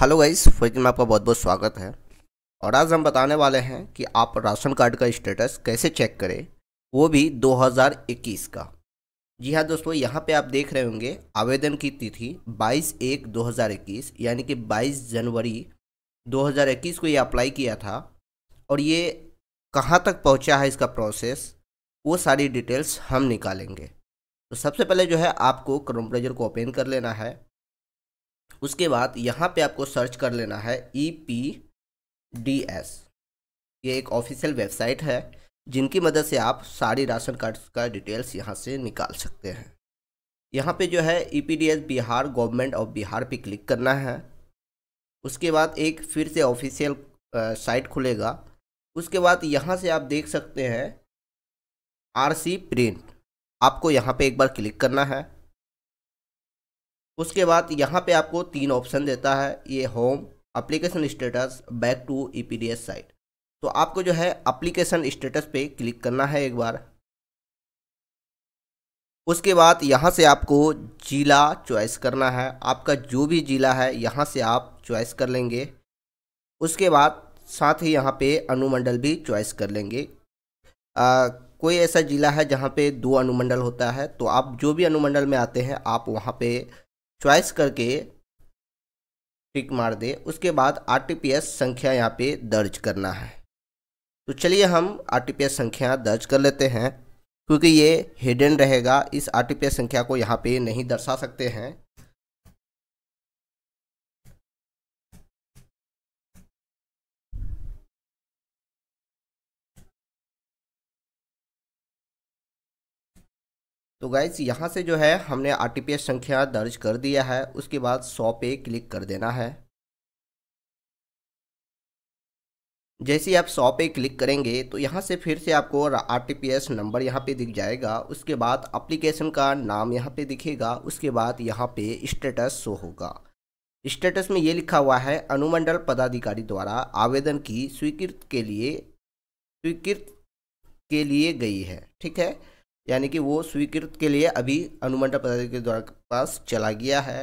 hello guys फिर में आपका बहुत बहुत स्वागत है और आज हम बताने वाले हैं कि आप राशन कार्ड का स्टेटस कैसे चेक करें वो भी 2021 का जी हाँ दोस्तों यहाँ पे आप देख रहे होंगे आवेदन की तिथि 22 एक 2021 यानी कि 22 जनवरी 2021 को ये अप्लाई किया था और ये कहाँ तक पहुँचा है इसका प्रोसेस वो सारी डिटेल्स हम निकालेंगे तो सबसे पहले जो है आपको क्रोम को ओपन कर लेना है उसके बाद यहाँ पे आपको सर्च कर लेना है ई पी डी एस ये एक ऑफिशियल वेबसाइट है जिनकी मदद से आप सारी राशन कार्ड का डिटेल्स यहाँ से निकाल सकते हैं यहाँ पे जो है E P D S Bihar government of Bihar पे क्लिक करना है उसके बाद एक फिर से ऑफिशियल साइट खुलेगा उसके बाद यहाँ से आप देख सकते हैं आर सी प्रिंट आपको यहाँ पे एक बार क्लिक करना है उसके बाद यहाँ पे आपको तीन ऑप्शन देता है ये home application status back to E P D S site तो आपको जो है अप्लीकेशन स्टेटस पे क्लिक करना है एक बार उसके बाद यहाँ से आपको ज़िला चॉइस करना है आपका जो भी ज़िला है यहाँ से आप चॉइस कर लेंगे उसके बाद साथ ही यहाँ पे अनुमंडल भी चॉइस कर लेंगे आ, कोई ऐसा ज़िला है जहाँ पे दो अनुमंडल होता है तो आप जो भी अनुमंडल में आते हैं आप वहाँ पे चॉइस करके टिक मार दे उसके बाद आर संख्या यहाँ पे दर्ज करना है तो चलिए हम आर संख्या दर्ज कर लेते हैं क्योंकि ये हिडन रहेगा इस आर संख्या को यहाँ पे नहीं दर्शा सकते हैं तो गाइज यहाँ से जो है हमने आर संख्या दर्ज कर दिया है उसके बाद सौ पे क्लिक कर देना है जैसे आप सौ पे क्लिक करेंगे तो यहाँ से फिर से आपको आर नंबर यहाँ पे दिख जाएगा उसके बाद एप्लीकेशन का नाम यहाँ पे दिखेगा उसके बाद यहाँ पे स्टेटस शो होगा स्टेटस में ये लिखा हुआ है अनुमंडल पदाधिकारी द्वारा आवेदन की स्वीकृत के लिए स्वीकृत के लिए गई है ठीक है यानी कि वो स्वीकृत के लिए अभी अनुमंडल पदाधिकारी के द्वारा पास चला गया है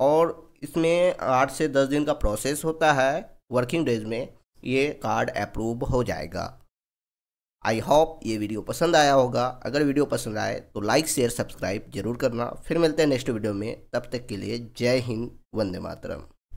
और इसमें आठ से दस दिन का प्रोसेस होता है वर्किंग डेज में ये कार्ड अप्रूव हो जाएगा आई होप ये वीडियो पसंद आया होगा अगर वीडियो पसंद आए तो लाइक शेयर सब्सक्राइब जरूर करना फिर मिलते हैं नेक्स्ट वीडियो में तब तक के लिए जय हिंद वंदे मातरम